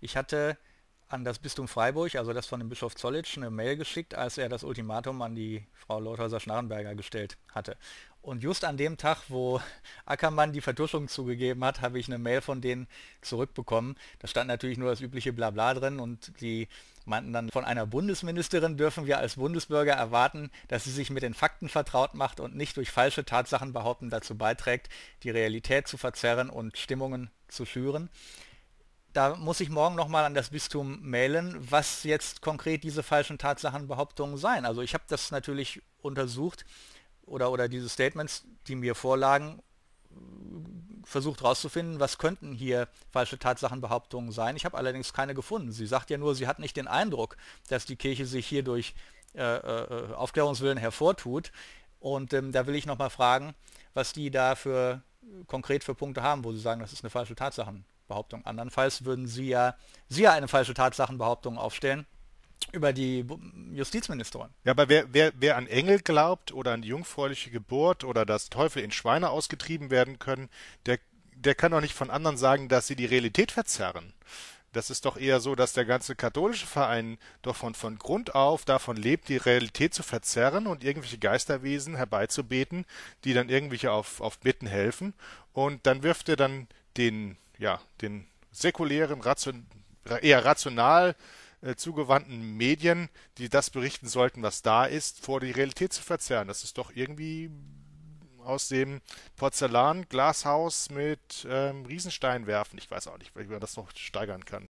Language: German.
Ich hatte an das Bistum Freiburg, also das von dem Bischof Zollitsch, eine Mail geschickt, als er das Ultimatum an die Frau Lauthäuser-Schnarrenberger gestellt hatte. Und just an dem Tag, wo Ackermann die Vertuschung zugegeben hat, habe ich eine Mail von denen zurückbekommen. Da stand natürlich nur das übliche Blabla drin und die meinten dann, von einer Bundesministerin dürfen wir als Bundesbürger erwarten, dass sie sich mit den Fakten vertraut macht und nicht durch falsche Tatsachen behaupten dazu beiträgt, die Realität zu verzerren und Stimmungen zu schüren da muss ich morgen nochmal an das Bistum mailen, was jetzt konkret diese falschen Tatsachenbehauptungen seien. Also ich habe das natürlich untersucht oder, oder diese Statements, die mir vorlagen, versucht herauszufinden, was könnten hier falsche Tatsachenbehauptungen sein. Ich habe allerdings keine gefunden. Sie sagt ja nur, sie hat nicht den Eindruck, dass die Kirche sich hier durch äh, äh, Aufklärungswillen hervortut. Und ähm, da will ich nochmal fragen, was die da für, konkret für Punkte haben, wo sie sagen, das ist eine falsche Tatsachenbehauptung. Behauptung. Andernfalls würden Sie ja, Sie ja eine falsche Tatsachenbehauptung aufstellen über die Justizministerin. Ja, aber wer, wer, wer an Engel glaubt oder an die jungfräuliche Geburt oder dass Teufel in Schweine ausgetrieben werden können, der, der kann doch nicht von anderen sagen, dass sie die Realität verzerren. Das ist doch eher so, dass der ganze katholische Verein doch von, von Grund auf davon lebt, die Realität zu verzerren und irgendwelche Geisterwesen herbeizubeten, die dann irgendwelche auf, auf Bitten helfen. Und dann wirft er dann den ja, den säkulären, ration, eher rational äh, zugewandten Medien, die das berichten sollten, was da ist, vor die Realität zu verzerren. Das ist doch irgendwie aus dem Porzellan-Glashaus mit ähm, werfen. Ich weiß auch nicht, wie man das noch steigern kann.